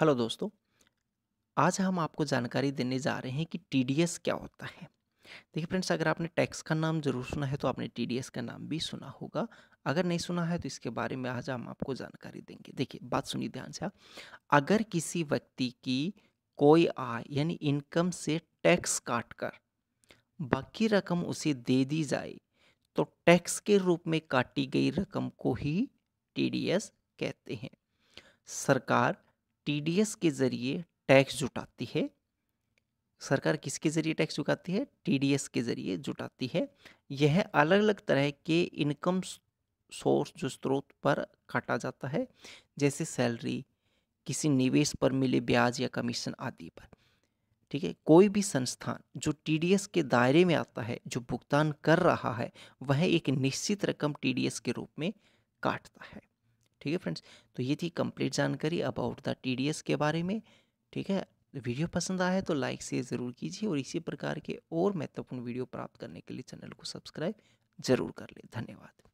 Hello दोस्तों आज हम आपको जानकारी देने जा रहे हैं कि टी क्या होता है देखिए फ्रेंड्स अगर आपने टैक्स का नाम जरूर सुना है तो आपने टी का नाम भी सुना होगा अगर नहीं सुना है तो इसके बारे में आज हम आपको जानकारी देंगे देखिए बात सुनिए ध्यान से आप हाँ। अगर किसी व्यक्ति की कोई आय यानी इनकम से टैक्स काट कर बाकी रकम उसे दे दी जाए तो टैक्स के रूप में काटी गई रकम को ही टी कहते हैं सरकार टीडीएस के ज़रिए टैक्स जुटाती है सरकार किसके ज़रिए टैक्स जुटाती है टीडीएस के ज़रिए जुटाती है यह अलग अलग तरह के इनकम सोर्स जो स्रोत पर काटा जाता है जैसे सैलरी किसी निवेश पर मिले ब्याज या कमीशन आदि पर ठीक है कोई भी संस्थान जो टीडीएस के दायरे में आता है जो भुगतान कर रहा है वह एक निश्चित रकम टीडीएस के रूप में काटता है ठीक है फ्रेंड्स तो ये थी कंप्लीट जानकारी अबाउट द टी के बारे में ठीक है वीडियो पसंद आया तो लाइक शेयर ज़रूर कीजिए और इसी प्रकार के और महत्वपूर्ण वीडियो प्राप्त करने के लिए चैनल को सब्सक्राइब जरूर कर लें धन्यवाद